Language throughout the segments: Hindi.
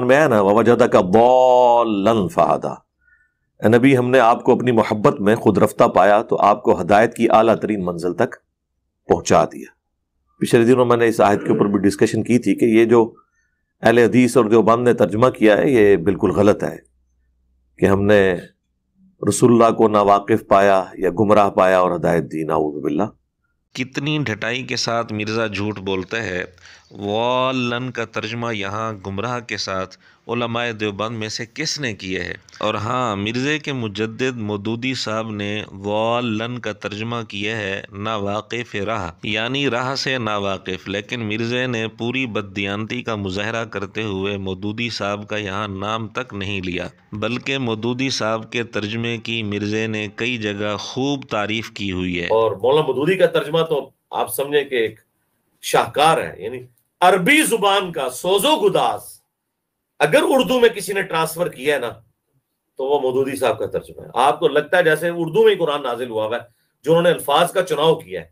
कुरान में है ना वजदा का बौलन फहादा नबी हमने आपको अपनी मोहब्बत में खुद रफ्ता पाया तो आपको हदायत की अला तरीन मंजिल तक पहुंचा दिया पिछले दिनों मैंने इस आयत के ऊपर भी डिस्कशन की थी कि ये जो अहल हदीस और देवबंद ने तर्जमा किया है ये बिल्कुल गलत है कि हमने रसुल्ला को नावाकिफ पाया या गुमराह पाया और हदायत दी नाउबिल्ला कितनी ढटाई के साथ मिर्ज़ा झूठ बोलते हैं वालन का तर्जमा यहाँ गुमराह के साथ उलमाए देवबंद में से किसने किए है और हाँ मिर्ज़े के मुजद मदूदी साहब ने वालन का तर्जमा किया है नावाक़ राह यानी राह से नावाक़ लेकिन मिर्ज़े ने पूरी बददियानती का मुजाहरा करते हुए मदूदी साहब का यहाँ नाम तक नहीं लिया बल्कि मदूदी साहब के तर्जमे की मिर्ज़े ने कई जगह खूब तारीफ़ की हुई है और मौला मदूदी का तर्जमा तो आप समझे कि एक शाहकार है यानी अरबी जुबान का सोजो गुदास अगर उर्दू में किसी ने ट्रांसफर किया है ना तो वह मोदूदी साहब का तर्जुमा है आपको लगता है जैसे उर्दू में कुरान नाजिल हुआ हुआ है जो उन्होंने अल्फाज का चुनाव किया है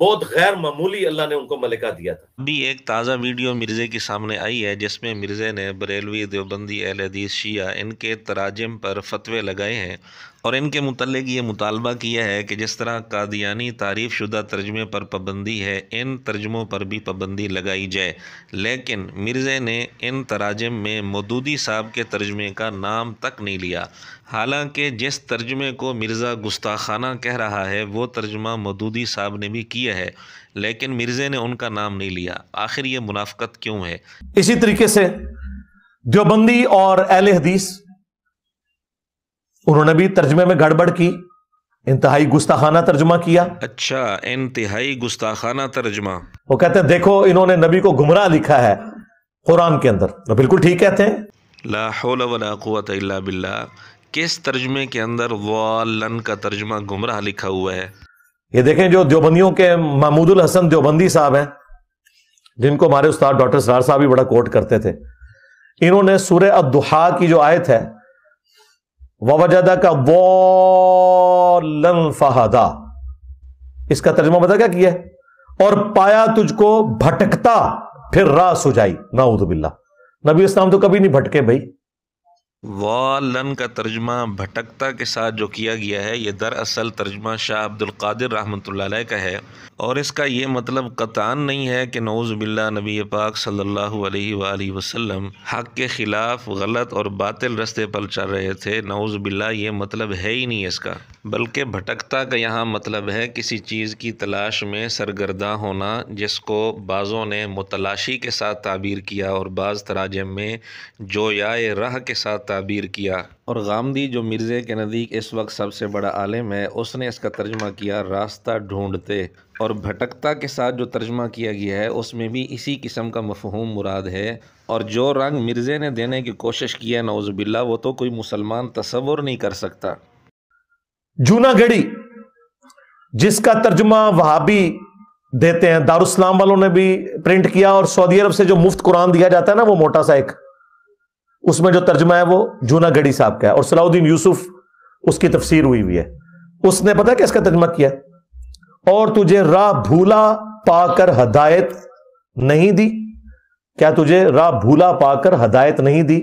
बहुत गैर मामूली अल्लाह ने उनको मलिका दिया था अभी एक ताज़ा वीडियो मिर्ज़े के सामने आई है जिसमें मिर्ज़े ने बरेलवी देवबंदी अहल हदीस शिया इनके तराजम पर फतवे लगाए हैं और इनके मतलब ये मुतालबा किया है कि जिस तरह कादियानी तारीफ़ शुदा तर्जमे पर पाबंदी है इन तर्जमों पर भी पाबंदी लगाई जाए लेकिन मिर्ज़े ने इन तराजम में मदूदी साहब के तर्जमे का नाम तक नहीं लिया हालांकि जिस तर्जमे को मिर्ज़ा गुस्ताखाना कह रहा है वो तर्जमा मदूदी साहब ने भी किया किया है लेकिन मिर्जे ने उनका नाम नहीं लिया आखिर ये मुनाफकत क्यों है इसी तरीके से देवबंदी और अहल हदीस उन्होंने भी तर्जमे में गड़बड़ की इंतहाई गुस्ताखाना तर्जुमा किया अच्छा इंतहाई गुस्ताखाना तर्जुमा वो कहते हैं देखो इन्होंने नबी को गुमराह लिखा है कुरान के अंदर तो बिल्कुल ठीक कहते हैं किस तर्जमे के अंदर वालन का तर्जुमा गुमराह लिखा हुआ है ये देखें जो देवबंदियों के महमूदुल हसन देवबंदी साहब हैं जिनको हमारे उस्ताद डॉक्टर सरार साहब भी बड़ा कोट करते थे इन्होंने सूर्य अदुहा की जो आयत है वजादा का वोलन फहादा इसका तर्जमा बता क्या किया और पाया तुझको भटकता फिर राह सुझाई उदबिल्ला नबी इस्लाम तो कभी नहीं भटके भाई वालन का तर्जमा भटकता के साथ जो किया गया है ये दरअसल तर्जमा शाह अब्दुल कादिर रहमतुल्लाह का है और इसका ये मतलब कतान नहीं है कि नौज़बिल्ला नबी पाक सल्लल्लाहु अलैहि सल्ला वसल्लम हक़ के ख़िलाफ़ गलत और बातिल रस्ते पर चल रहे थे नौज़बिल्ला ये मतलब है ही नहीं इसका बल्कि भटकता का यहाँ मतलब है किसी चीज़ की तलाश में सरगर्दा होना जिसको बाज़ों ने मुतलाशी के साथ ताबीर किया और बाज़ तराजम में जो या राह के साथ ताबीर किया और गामदी जो मिर्ज़े के नज़दीक इस वक्त सबसे बड़ा आलम है उसने इसका तर्जमा किया रास्ता ढूंढते और भटकता के साथ जो तर्जमा किया गया है उसमें भी इसी किस्म का मफहूम मुराद है और जो रंग मिर्ज़े ने देने की कोशिश की है नौजबिल्ला वो तो कोई मुसलमान तस्वुर नहीं कर सकता जूनागढ़ी जिसका तर्जमा वहाबी देते हैं दारुस्लाम वालों ने भी प्रिंट किया और सऊदी अरब से जो मुफ्त कुरान दिया जाता है ना वो मोटा सा एक उसमें जो तर्जमा है वो जूनागढ़ी साहब का है और सलाउद्दीन यूसुफ उसकी तफसीर हुई हुई है उसने पता क्या इसका तर्जमा किया और तुझे रा भूला पाकर हदायत नहीं दी क्या तुझे रा भूला पाकर हदायत नहीं दी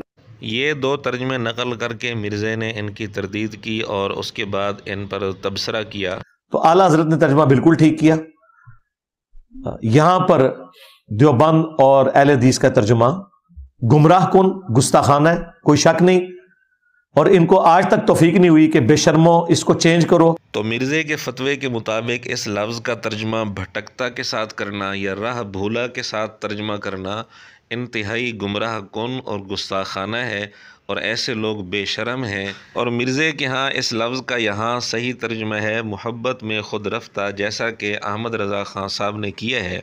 ये दो तर्जमे नकल करके मिर्जे ने इनकी तरदीद की और उसके बाद इन पर तबसरा किया तो आला हजरत ने तर्जमा बिल्कुल ठीक किया यहां पर देवबंद और एल हदीस का तर्जमा गुमराह कौन गुस्ताखाना है कोई शक नहीं और इनको आज तक तोफीक नहीं हुई कि बेशर्मो इसको चेंज करो तो मिर्जे के फतवे के मुताबिक इस लफ्ज़ का तर्जमा भटकता के साथ करना या राह भूला के साथ तर्जमा करना इंतहाई गुमराह कौन और गुस्ताखाना है और ऐसे लोग बेशरम हैं और मिर्ज़े के यहाँ इस लफ्ज़ का यहाँ सही तर्जमा है मोहब्बत में खुद रफ्ता जैसा कि अहमद रज़ा ख़ान साहब ने किया है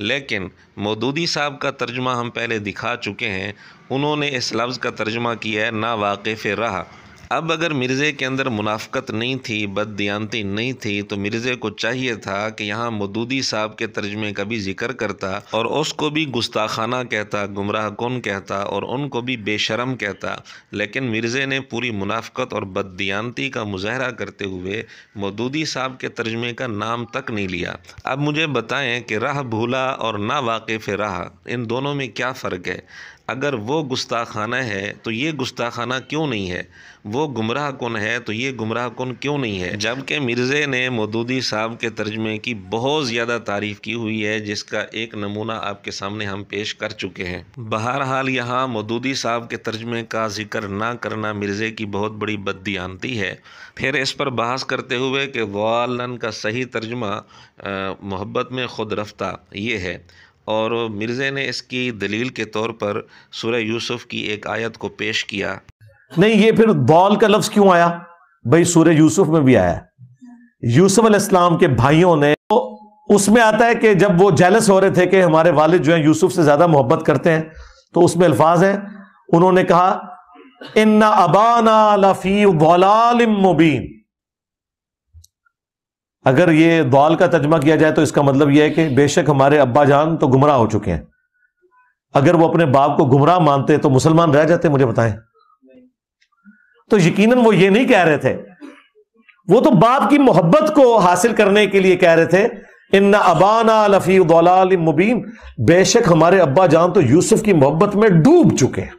लेकिन मौदूदी साहब का तर्जमा हम पहले दिखा चुके हैं उन्होंने इस लफ्ज़ का तर्जमा किया है ना वाकिफ़ रहा अब अगर मिर्ज़े के अंदर मुनाफ़त नहीं थी बददियानती नहीं थी तो मिर्ज़े को चाहिए था कि यहाँ मदूदी साहब के तर्जमे का भी जिक्र करता और उसको भी गुस्ताखाना कहता गुमराह कौन कहता और उनको भी बेशरम कहता लेकिन मिर्ज़े ने पूरी मुनाफ़त और बददियानती का मुजाहरा करते हुए मदूदी साहब के तर्जमे का नाम तक नहीं लिया अब मुझे बताएँ कि राह भूला और ना वाकिफ़ राह इन दोनों में क्या फ़र्क है अगर वो गुस्ताखाना है तो ये गुस्ताखाना क्यों नहीं है वो गुमराह कन है तो ये गुमराह कन क्यों नहीं है जबकि मिर्ज़े ने मदूदी साहब के तर्जमे की बहुत ज़्यादा तारीफ़ की हुई है जिसका एक नमूना आपके सामने हम पेश कर चुके हैं बहरहाल यहाँ मदूदी साहब के तर्जमे का जिक्र ना करना मिर्ज़े की बहुत बड़ी आनती है फिर इस पर बहस करते हुए कि वालन का सही तर्जमा मोहब्बत में खुद रफ्ता ये है और मिर्ज़े ने इसकी दलील के तौर पर सूर्य यूसुफ की एक आयत को पेश किया नहीं ये फिर दौल का लफ्ज़ क्यों आया भाई सूर्य यूसुफ में भी आया यूसुफ अलैहिस्सलाम के भाइयों ने तो उसमें आता है कि जब वो जेलस हो रहे थे कि हमारे वालिद जो है यूसुफ से ज़्यादा मोहब्बत करते हैं तो उसमें अल्फाज हैं उन्होंने कहा इन्ना अबाना लफ़ी वलाल मुबीन अगर ये दौल का तर्जमा किया जाए तो इसका मतलब यह है कि बेशक हमारे अब्बा जान तो गुमराह हो चुके हैं अगर वो अपने बाप को गुमराह मानते तो मुसलमान रह जाते मुझे बताएं तो यकीनन वो ये नहीं कह रहे थे वो तो बाप की मोहब्बत को हासिल करने के लिए कह रहे थे इन अबाना लफी दौलाल मुबीन बेशक हमारे अब्बा जान तो यूसुफ की मोहब्बत में डूब चुके हैं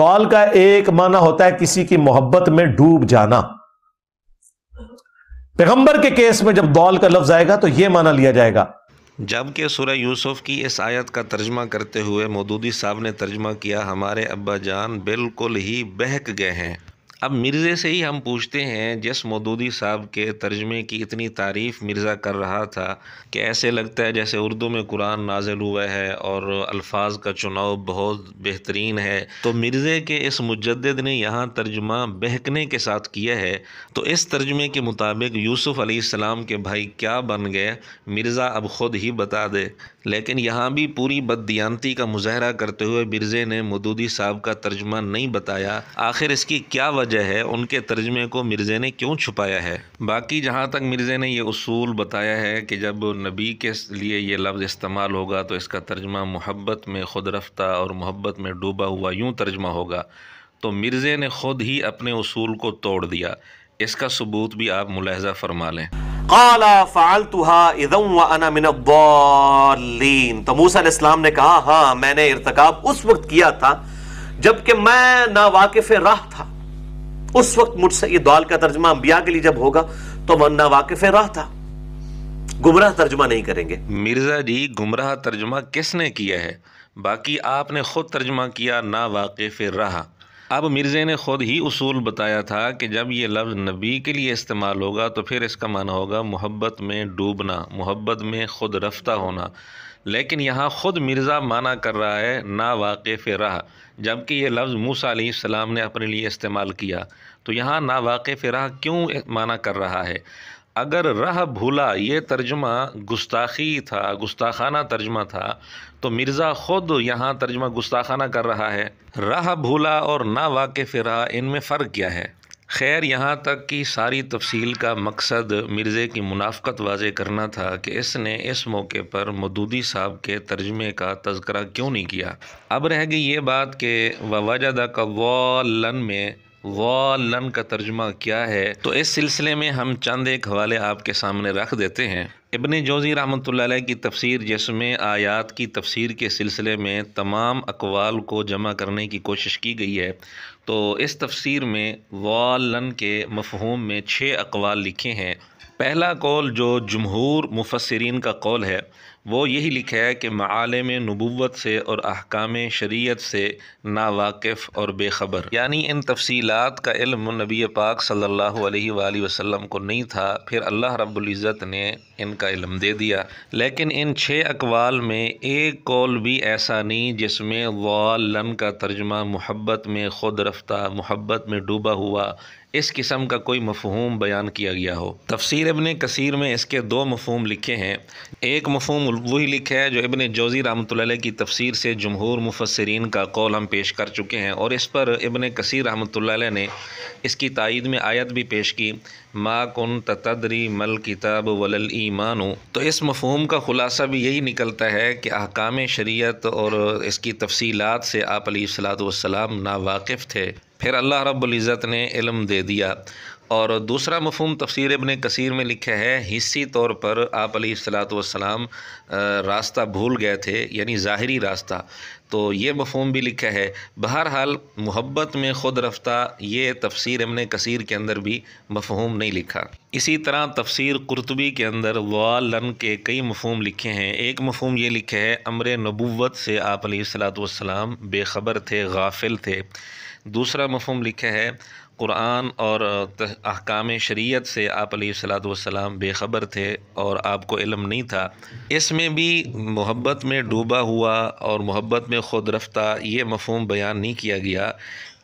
दौल का एक माना होता है किसी की मोहब्बत में डूब जाना पैगंबर के केस में जब दौल का लफ्ज आएगा तो यह माना लिया जाएगा जबकि सूर्य यूसुफ की इस आयत का तर्जमा करते हुए मौदूदी साहब ने तर्जमा किया हमारे अब्बा जान बिल्कुल ही बहक गए हैं अब मिर्ज़े से ही हम पूछते हैं जिस मदूदी साहब के तर्जमे की इतनी तारीफ़ मिर्ज़ा कर रहा था कि ऐसे लगता है जैसे उर्दू में कुरान नाजिल हुआ है और अल्फाज का चुनाव बहुत बेहतरीन है तो मिर्ज़े के इस मुजद ने यहाँ तर्जमा बहकने के साथ किया है तो इस तर्जमे के मुताबिक यूसुफ़ अलीसम के भाई क्या बन गए मिर्ज़ा अब ख़ुद ही बता दे लेकिन यहाँ भी पूरी बददियानती का मुजाहरा करते हुए मिर्ज़े ने मदूदी साहब का तर्जमा नहीं बताया आखिर इसकी क्या वजह वजह है उनके तर्जमे को मिर्ज़े ने क्यों छुपाया है बाकी जहाँ तक मिर्ज़े ने यह असूल बताया है कि जब नबी के लिए यह लफ्ज़ इस्तेमाल होगा तो इसका तर्जमा मोहब्बत में खुद रफ्ता और मोहब्बत में डूबा हुआ यूँ तर्जमा होगा तो मिर्ज़े ने खुद ही अपने असूल को तोड़ दिया इसका सबूत भी आप मुलहजा फरमा लें काला फ़ालतुहादमिन तो मूसम ने कहा हाँ मैंने इरतकाब उस वक्त किया था जबकि मैं ना वाकिफ़ राह था उस वक्त मुझसे ये द्वाल का तर्जमा अंबिया के लिए जब होगा तो मन वाकिफ राह था गुमराह तर्जमा नहीं करेंगे मिर्जा जी गुमराह तर्जमा किसने किया है बाकी आपने खुद तर्जमा किया ना वाकिफ रहा अब मिर्ज़े ने खुद ही उसूल बताया था कि जब ये लफ्ज़ नबी के लिए इस्तेमाल होगा तो फिर इसका माना होगा मोहब्बत में डूबना मोहब्बत में खुद रफ्ता होना लेकिन यहाँ ख़ुद मिर्ज़ा माना कर रहा है ना वाक़फ़ राह जबकि ये लफ्ज़ मूसा ने अपने लिए इस्तेमाल किया तो यहाँ ना वाक़फ़ राह क्यों माना कर रहा है अगर राह भूला ये तर्जमा गुस्ताखी था गुस्ताखाना तर्जमा था तो मिर्ज़ा ख़ुद यहाँ तर्जमा गुस्ताखाना कर रहा है राह भूला और ना वाक़फ़ रहा इनमें फ़र्क क्या है खैर यहाँ तक कि सारी तफसील का मकसद मिर्ज़े की मुनाफ़त वाज करना था कि इसने इस मौके पर मदूदी साहब के तर्जमे का तस्करा क्यों नहीं किया अब रह गई ये बात कि वजदा का वन में वन का तर्जमा क्या है तो इस सिलसिले में हम चंद एक हवाले आपके सामने रख देते हैं इबन जोजी रहमत की तफसीर जिसमें आयात की तफसीर के सिलसिले में तमाम अकवाल को जमा करने की कोशिश की गई है तो इस तफसीर में वालन के मफहूम में छः अकवाल लिखे हैं पहला कौल जो जमहूर मुफसरीन का कौल है वो यही लिखा है कि मालम नबूत से और अहकाम शरीत से नावाकफ़ और बेखबर यानी इन तफसीलात का इल्म नबी पाक सल्ला वसलम को नहीं था फिर अल्लाह रब्ज़त ने इनका इलम दे दिया लेकिन इन छः अकवाल में एक कौल भी ऐसा नहीं जिसमें वन का तर्जमा मोहब्बत में खुद रफ्तार मोहब्बत में डूबा हुआ इस किस्म का कोई मफहूम बयान किया गया हो तफसर अबन कसीर में इसके दो मफहम लिखे हैं एक मफहूम वही लिख है जो इबन जोज़ी रहमत की तफसीर से जमहूर मुफसरीन का कौल हम पेश कर चुके हैं और इस पर इबन कसर रहमत ने इसकी तइद में आयत भी पेश की मा कन तदरी मल किताब वलल ईमान तो इस मफहम का ख़ुलासा भी यही निकलता है कि अहकाम शरीत और इसकी तफसीत से आप सलात वसलाम वाकफ़ थे फिर अल्लाह रब्ज़त ने इलम दे दिया और दूसरा मफहम तफसर इबन कसीर में लिखा है हिस्सी तौर पर आप सलाम रास्ता भूल गए थे यानी ज़ाहरी रास्ता तो ये मफहम भी लिखा है बहरहाल मोहब्बत में ख़ुद रफ्ता ये तफसर इबन कसीर के अंदर भी मफहम नहीं लिखा इसी तरह तफसर कुरतबी के अंदर वालन के कई मफहम लिखे हैं एक मफहम ये लिखे है अमर नबूत से आप सलाम बेखबर थे गाफिल थे दूसरा मफहम लिखा है कुरान और अहकाम शरीयत से आप सलाम बेखबर थे और आपको इलम नहीं था इसमें भी मोहब्बत में डूबा हुआ और मोहब्बत में खुद रफ्ता ये मफहम बयान नहीं किया गया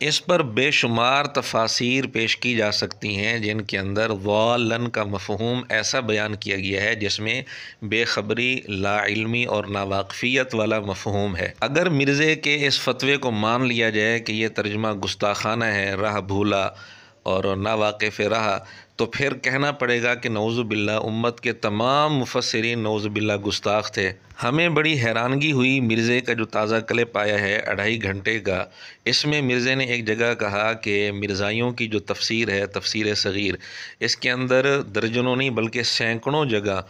इस पर बेशुमार तफासिर पेश की जा सकती हैं जिनके अंदर वालन का मफहूम ऐसा बयान किया गया है जिसमें बेखबरी लाइलमी और नावाकफ़ियत वाला मफहूम है अगर मिर्ज़े के इस फतवे को मान लिया जाए कि यह तर्जमा गुस्ताखाना है राह भूला और नावाकफ़ रहा तो फिर कहना पड़ेगा कि बिल्ला उम्मत के तमाम मुफसरीन बिल्ला गुस्ताख थे हमें बड़ी हैरानगी हुई मिर्ज़े का जो ताज़ा क्लिप आया है अढ़ाई घंटे का इसमें मिर्ज़े ने एक जगह कहा कि मिर्ज़ाइयों की जो तफसीर है तफसीर सग़ीर इसके अंदर दर्जनों नहीं बल्कि सैकड़ों जगह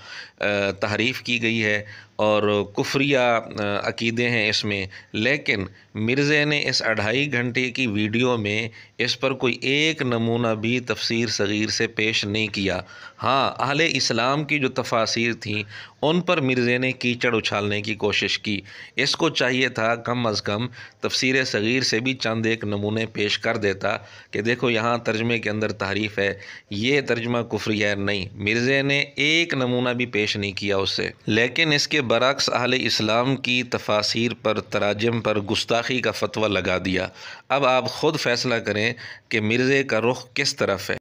तहरीफ़ की गई है और कुफ्रिया अकीदे हैं इसमें लेकिन मिर्ज़े ने इस अढ़ाई घंटे की वीडियो में इस पर कोई एक नमूना भी तफसीर सग़ीर से पेश नहीं किया हाँ अहल इस्लाम की जो तफासिर थीं उन पर मिर्ज़े ने कीचड़ उछालने की कोशिश की इसको चाहिए था कम अज़ कम तफसीर सग़ीर से भी चंद एक नमूने पेश कर देता कि देखो यहाँ तर्जमे के अंदर तारीफ़ है ये तर्जमा कुफरी है नहीं मिर्ज़े ने एक नमूना भी पेश नहीं किया उससे लेकिन इसके बरक्स अहल इस्लाम की तफासिर पर तराजम पर गुस्ताखी का फतवा लगा दिया अब आप ख़ुद फैसला करें कि मिर्ज़े का रुख किस तरफ है